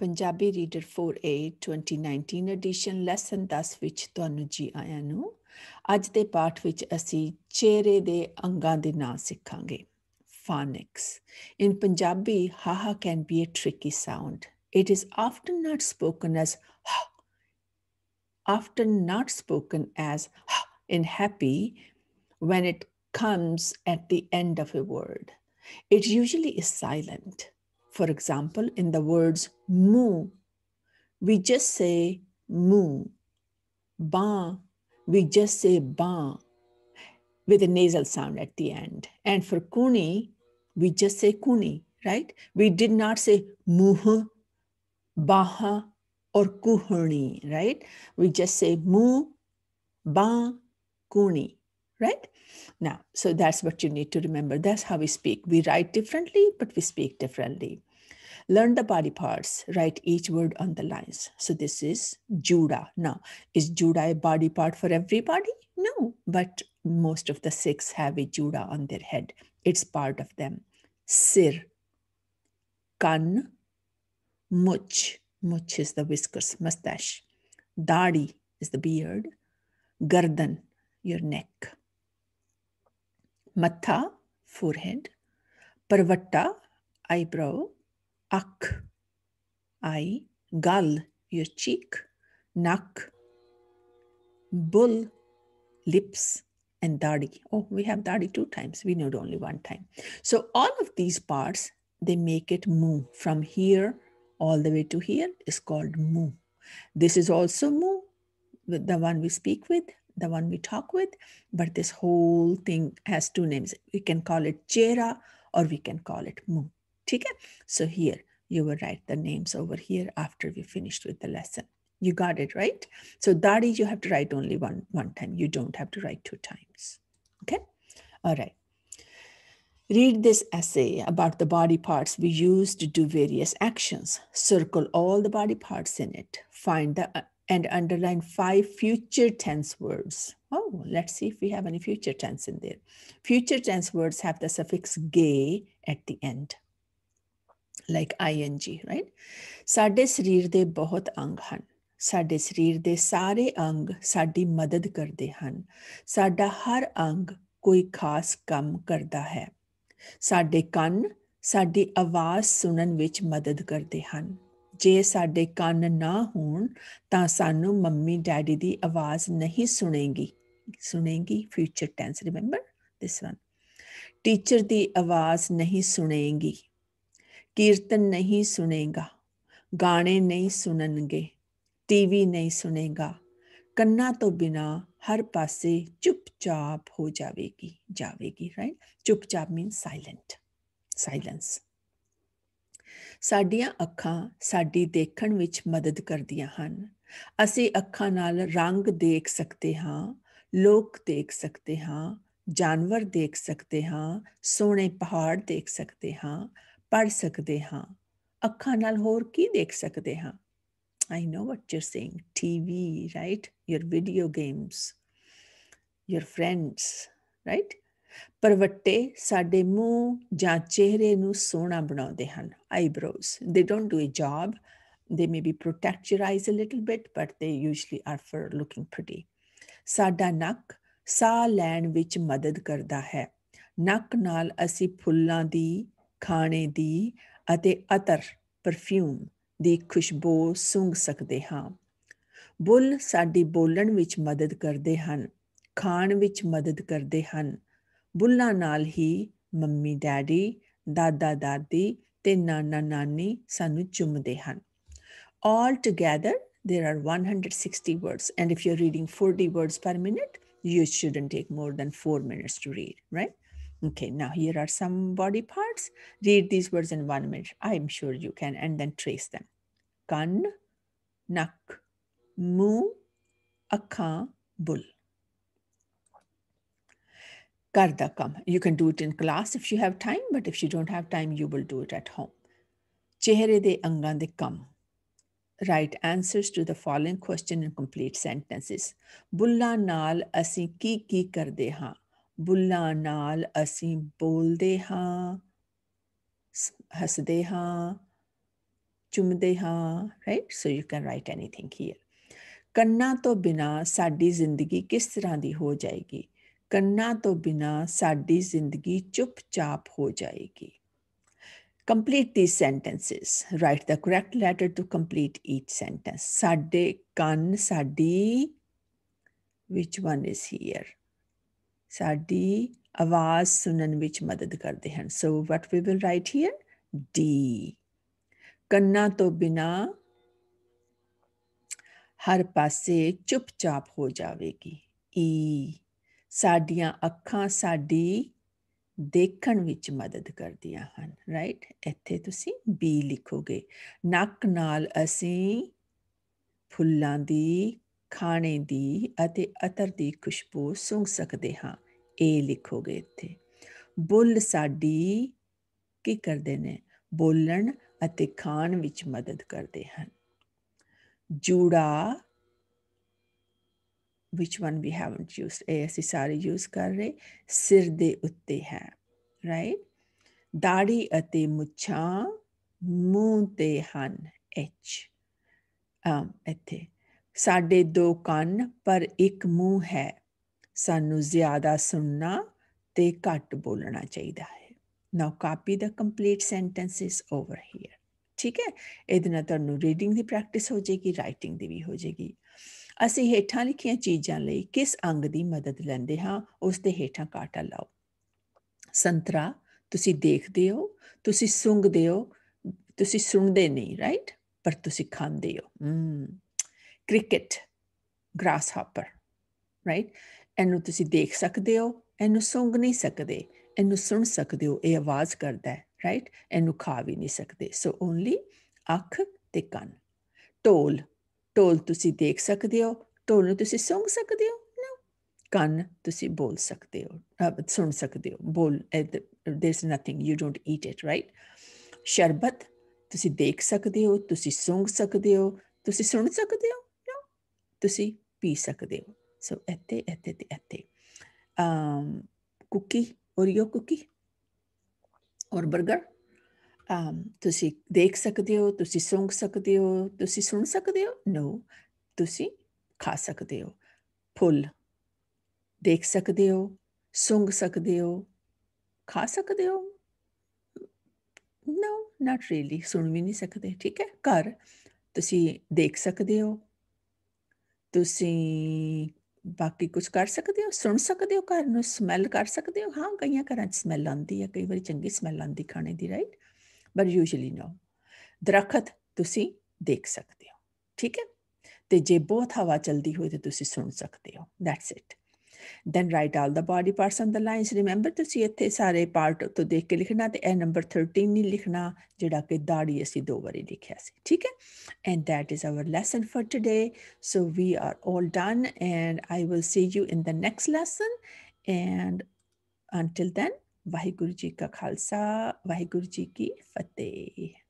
Punjabi Reader 4A 2019 Edition Lesson 10 ਵਿੱਚ ਤੁਹਾਨੂੰ ਜੀ ਆਇਆਂ ਨੂੰ ਅੱਜ ਦੇ ਪਾਠ ਵਿੱਚ ਅਸੀਂ ਚਿਹਰੇ ਦੇ ਅੰਗਾਂ phonics in punjabi haha can be a tricky sound it is often not spoken as ha often not spoken as ha in happy when it comes at the end of a word it usually is silent for example, in the words moo, we just say moo. Ba, we just say ba with a nasal sound at the end. And for kuni, we just say kuni, right? We did not say muh, baha, or kuhani, right? We just say mu, ba, kuni, right? Now, so that's what you need to remember. That's how we speak. We write differently, but we speak differently. Learn the body parts. Write each word on the lines. So this is Judah. Now, is Judah a body part for everybody? No, but most of the six have a Judah on their head. It's part of them. Sir, kan, much. Much is the whiskers, mustache. Dadi is the beard. Gardan, your neck. Matha, forehead. Parvatta, eyebrow ak, eye, gal, your cheek, nak, bull, lips, and dadi. Oh, we have dadi two times. We need only one time. So all of these parts, they make it move From here all the way to here is called mu. This is also mu, the one we speak with, the one we talk with, but this whole thing has two names. We can call it chera or we can call it mu. Okay, so here you will write the names over here after we finished with the lesson you got it right so dadi you have to write only one one time you don't have to write two times okay all right Read this essay about the body parts we use to do various actions. Circle all the body parts in it. Find the uh, and underline five future tense words. Oh, let's see if we have any future tense in there. Future tense words have the suffix gay at the end. Like ING right ਸਾਡੇ ਸਰੀਰ ਦੇ ਬਹੁਤ ਅੰਗ ਹਨ ਸਾਡੇ ਸਰੀਰ ਦੇ ਸਾਰੇ ਅੰਗ ਸਾਡੀ ਮਦਦ ਕਰਦੇ ਹਨ ਸਾਡਾ ਹਰ ਅੰਗ ਕੋਈ ਖਾਸ ਕੰਮ ਕਰਦਾ ਹੈ ਸਾਡੇ ਕੰਨ ਸਾਡੀ ਆਵਾਜ਼ ਸੁਣਨ ਵਿੱਚ ਮਦਦ ਕਰਦੇ ਹਨ ਜੇ ਸਾਡੇ ਕੰਨ ਨਾ ਹੋਣ ਤਾਂ ਸਾਨੂੰ ਮੰਮੀ ਡੈਡੀ ਦੀ ਆਵਾਜ਼ ਨਹੀਂ ਸੁਣੇਗੀ ਸੁਣੇਗੀ future tense remember this one teacher ਦੀ ਆਵਾਜ਼ ਨਹੀਂ ਸੁਣੇਗੀ ਕੀਰਤਨ ਨਹੀਂ ਸੁਨੇਗਾ ਗਾਣੇ ਨਹੀਂ ਸੁਣਨਗੇ ਟੀਵੀ ਨਹੀਂ ਸੁਨੇਗਾ ਕੰਨਾਂ ਤੋਂ ਬਿਨਾ ਹਰ ਪਾਸੇ ਚੁੱਪਚਾਪ ਹੋ ਜਾਵੇਗੀ ਜਾਵੇਗੀ ਰਾਈਟ ਚੁੱਪਚਾਪ ਮੀਨ ਸਾਇਲੈਂਟ ਸਾਇਲੈਂਸ ਸਾਡੀਆਂ ਅੱਖਾਂ ਸਾਡੀ ਦੇਖਣ ਵਿੱਚ ਮਦਦ ਕਰਦੀਆਂ ਹਨ ਅਸੀਂ ਅੱਖਾਂ ਨਾਲ ਰੰਗ ਦੇਖ ਸਕਦੇ ਹਾਂ ਲੋਕ ਦੇਖ ਸਕਦੇ ਹਾਂ ਜਾਨਵਰ ਦੇਖ ਸਕਦੇ ਹਾਂ ਸੋਹਣੇ ਪਹਾੜ ਦੇਖ ਸਕਦੇ ਹਾਂ ਪੜ ਸਕਦੇ ਹਾਂ ਅੱਖਾਂ ਨਾਲ ਹੋਰ ਕੀ ਦੇਖ ਸਕਦੇ ਹਾਂ I know what you are saying TV right your video games your friends right ਪਰਵੱਟੇ ਸਾਡੇ ਮੂੰਹ ਜਾਂ ਚਿਹਰੇ ਨੂੰ ਸੋਹਣਾ ਬਣਾਉਂਦੇ ਹਨ eyebrows they don't do a job they maybe protect your eyes a little bit but they usually are for looking pretty ਸਾਡਾ ਨੱਕ ਸਾਹ ਲੈਣ ਵਿੱਚ ਮਦਦ ਕਰਦਾ ਹੈ ਨੱਕ ਨਾਲ ਅਸੀਂ ਫੁੱਲਾਂ ਦੀ ਖਾਣੇ ਦੀ ਅਤੇ ਅਤਰ ਪਰਫਿਊਮ ਦੀ ਖੁਸ਼ਬੂ ਸੁੰਘ ਸਕਦੇ ਹਾਂ ਬੁੱਲ ਸਾਡੀ ਬੋਲਣ ਵਿੱਚ ਮਦਦ ਕਰਦੇ ਹਨ ਖਾਣ ਵਿੱਚ ਮਦਦ ਕਰਦੇ ਹਨ ਬੁੱਲਾਂ ਨਾਲ ਹੀ ਮੰਮੀ ਡੈਡੀ ਦਾਦਾ ਦਾਦੀ ਤੇ ਨਾਨਾ ਨਾਨੀ ਸਾਨੂੰ ਚੁੰਮਦੇ ਹਨ altogether there are 160 words and if you are reading 40 words per minute you shouldn't take more than 4 minutes to read right Okay, now here are some body parts. Read these words in one minute. I'm sure you can, and then trace them. Kan, nak, mu, akka, bul. Karda kam. You can do it in class if you have time, but if you don't have time, you will do it at home. Chehre de angan de kam. Write answers to the following question in complete sentences. Bulla naal asi ki ki karde haan. ਬੁੱਲਾਂ ਨਾਲ ਅਸੀਂ ਬੋਲਦੇ ਹਾਂ ਹੱਸਦੇ ਹਾਂ ਚੁੰਮਦੇ ਹਾਂ right so you can write anything here ਕੰਨਾਂ ਤੋਂ ਬਿਨਾ ਸਾਡੀ ਜ਼ਿੰਦਗੀ ਕਿਸ ਤਰ੍ਹਾਂ ਦੀ ਹੋ ਜਾਏਗੀ ਕੰਨਾਂ ਤੋਂ ਬਿਨਾ ਸਾਡੀ ਜ਼ਿੰਦਗੀ ਚੁੱਪਚਾਪ ਹੋ ਜਾਏਗੀ complete these sentences write the correct letter to complete each sentence sade kan sadi which one is here ਸਾਡੀ ਆਵਾਜ਼ ਸੁਣਨ ਵਿੱਚ ਮਦਦ ਕਰਦੇ ਹਨ so what we will write here the ਕੰਨਾਂ ਤੋਂ ਬਿਨਾ ਹਰ ਪਾਸੇ ਚੁੱਪਚਾਪ ਹੋ ਜਾਵੇਗੀ ਈ e. ਸਾਡੀਆਂ ਅੱਖਾਂ ਸਾਡੀ ਦੇਖਣ ਵਿੱਚ ਮਦਦ ਕਰਦੀਆਂ ਹਨ ਰਾਈਟ ਇੱਥੇ ਤੁਸੀਂ ਬੀ ਲਿਖੋਗੇ ਨੱਕ ਨਾਲ ਅਸੀਂ ਫੁੱਲਾਂ ਦੀ ਖਾਣੇ ਦੀ ਅਤੇ ਅਤਰ ਦੀ ਖੁਸ਼ਬੂ ਸੁੰਘ ਸਕਦੇ ਹਾਂ ਇਹ ਲਿਖੋਗੇ ਇੱਥੇ ਬੁੱਲ ਸਾਡੀ ਕੀ ਕਰਦੇ ਨੇ ਬੋਲਣ ਅਤੇ ਖਾਣ ਵਿੱਚ ਮਦਦ ਕਰਦੇ ਹਨ ਜੂੜਾ which one we haven't used ਇਹ ਸਾਰੇ ਯੂਜ਼ ਕਰ ਰਹੇ ਸਿਰ ਦੇ ਉੱਤੇ ਹੈ ਰਾਈਟ ਦਾੜੀ ਅਤੇ ਮੁੱਛਾਂ ਮੂੰਹ ਤੇ ਹਨ ਐਚ ਅਮ ਇੱਥੇ ਸਾਡੇ ਦੋ ਕੰਨ ਪਰ ਇੱਕ ਮੂੰਹ ਹੈ ਸਾਨੂੰ ਜ਼ਿਆਦਾ ਸੁਣਨਾ ਤੇ ਘੱਟ ਬੋਲਣਾ ਚਾਹੀਦਾ ਹੈ ਨਾਓ ਕਾਪੀ ਦਾ complete sentence is over here ਠੀਕ ਹੈ ਇਹਦੇ ਨਾਲ ਤੁਹਾਨੂੰ ਰੀਡਿੰਗ ਦੀ ਪ੍ਰੈਕਟਿਸ ਹੋ ਜੇਗੀ ਰਾਈਟਿੰਗ ਦੀ ਵੀ ਹੋ ਜੇਗੀ ਅਸੀਂ ਹੇਠਾਂ ਲਿਖੀਆਂ ਚੀਜ਼ਾਂ ਲਈ ਕਿਸ ਅੰਗ ਦੀ ਮਦਦ ਲੈਂਦੇ ਹਾਂ ਉਸ ਦੇ ਹੇਠਾਂ ਕਾਟਾ ਲਾਓ ਸੰਤਰਾ ਤੁਸੀਂ ਦੇਖਦੇ ਹੋ ਤੁਸੀਂ ਸੁੰਘਦੇ ਹੋ ਤੁਸੀਂ ਸੁਣਦੇ ਨਹੀਂ ਰਾਈਟ ਪਰ ਤੁਸੀਂ ਖਾਂਦੇ ਹੋ hmm cricket grasshopper right ਇਹਨੂੰ ਤੁਸੀਂ ਦੇਖ ਸਕਦੇ ਹੋ ਇਹਨੂੰ ਸੁੰਘ ਨਹੀਂ ਸਕਦੇ ਇਹਨੂੰ ਸੁਣ ਸਕਦੇ ਹੋ ਇਹ ਆਵਾਜ਼ ਕਰਦਾ ਹੈ ਰਾਈਟ ਇਹਨੂੰ ਖਾ ਵੀ ਨਹੀਂ ਸਕਦੇ ਸੋ ਓਨਲੀ ਅੱਖ ਤੇ ਕੰਨ ਢੋਲ ਢੋਲ ਤੁਸੀਂ ਦੇਖ ਸਕਦੇ ਹੋ ਢੋਲ ਨੂੰ ਤੁਸੀਂ ਸੁਣ ਸਕਦੇ ਹੋ ਨਾ ਕੰਨ ਤੁਸੀਂ ਬੋਲ ਸਕਦੇ ਹੋ ਸੁਣ ਸਕਦੇ ਹੋ ਬੋਲ there is nothing you don't eat it right ਸ਼ਰਬਤ ਤੁਸੀਂ ਦੇਖ ਸਕਦੇ ਹੋ ਤੁਸੀਂ ਸੁਣ ਸਕਦੇ ਹੋ ਤੁਸੀਂ ਸੁਣ ਸਕਦੇ ਹੋ ਤੁਸੀਂ ਪੀ ਸਕਦੇ ਹੋ ਸੋ ਇੱਥੇ ਇੱਥੇ ਤੇ ਇੱਥੇ ਅਮ ਕੁਕੀ ਓਰੀਓ ਕੁਕੀ ਔਰ 버ਗਰ ਅਮ ਤੁਸੀਂ ਦੇਖ ਸਕਦੇ ਹੋ ਤੁਸੀਂ ਸੁਣ ਸਕਦੇ ਹੋ ਤੁਸੀਂ ਸੁਣ ਸਕਦੇ ਹੋ ਨੋ ਤੁਸੀਂ ਖਾ ਸਕਦੇ ਹੋ ਫੁੱਲ ਦੇਖ ਸਕਦੇ ਹੋ ਸੁੰਘ ਸਕਦੇ ਹੋ ਖਾ ਸਕਦੇ ਹੋ ਨੋ ਨਾਟ ਰੀਲੀ ਸੁਣ ਵੀ ਨਹੀਂ ਸਕਦੇ ਠੀਕ ਹੈ ਘਰ ਤੁਸੀਂ ਦੇਖ ਸਕਦੇ ਹੋ ਤੁਸੀਂ ਬਾਕੀ ਕੁਝ ਕਰ ਸਕਦੇ ਹੋ ਸੁਣ ਸਕਦੇ ਹੋ ਘਰ ਨੂੰ ਸਮੈਲ ਕਰ ਸਕਦੇ ਹੋ ਹਾਂ ਕਈਆਂ ਘਰਾਂ 'ਚ ਸਮੈਲ ਆਉਂਦੀ ਹੈ ਕਈ ਵਾਰੀ ਚੰਗੀ ਸਮੈਲ ਆਉਂਦੀ ਖਾਣੇ ਦੀ ਰਾਈਟ ਬਟ ਯੂਜੂਲੀ ਨੋ ਦਰਖਤ ਤੁਸੀਂ ਦੇਖ ਸਕਦੇ ਹੋ ਠੀਕ ਹੈ ਤੇ ਜੇ ਬਹੁਤ ਹਵਾ ਚਲਦੀ ਹੋਵੇ ਤੇ ਤੁਸੀਂ ਸੁਣ ਸਕਦੇ ਹੋ that's it then write all the body parts on the lines remember ਤੁਸੀਂ ਇੱਥੇ ਸਾਰੇ ਪਾਰਟ ਤੋਂ ਦੇਖ ਕੇ ਲਿਖਣਾ ਤੇ ਇਹ ਨੰਬਰ 13 ਨਹੀਂ ਲਿਖਣਾ ਜਿਹੜਾ ਕਿ ਦਾੜੀ ਅਸੀਂ ਦੋ ਵਾਰੀ ਲਿਖਿਆ ਸੀ ਠੀਕ ਹੈ and that is our lesson for today so we are all done and I will see you in the next lesson and until then Waheguru ji ਕਾ ਖਾਲਸਾ ਵਾਹਿਗੁਰੂ ਜੀ ਕੀ ਫਤਿਹ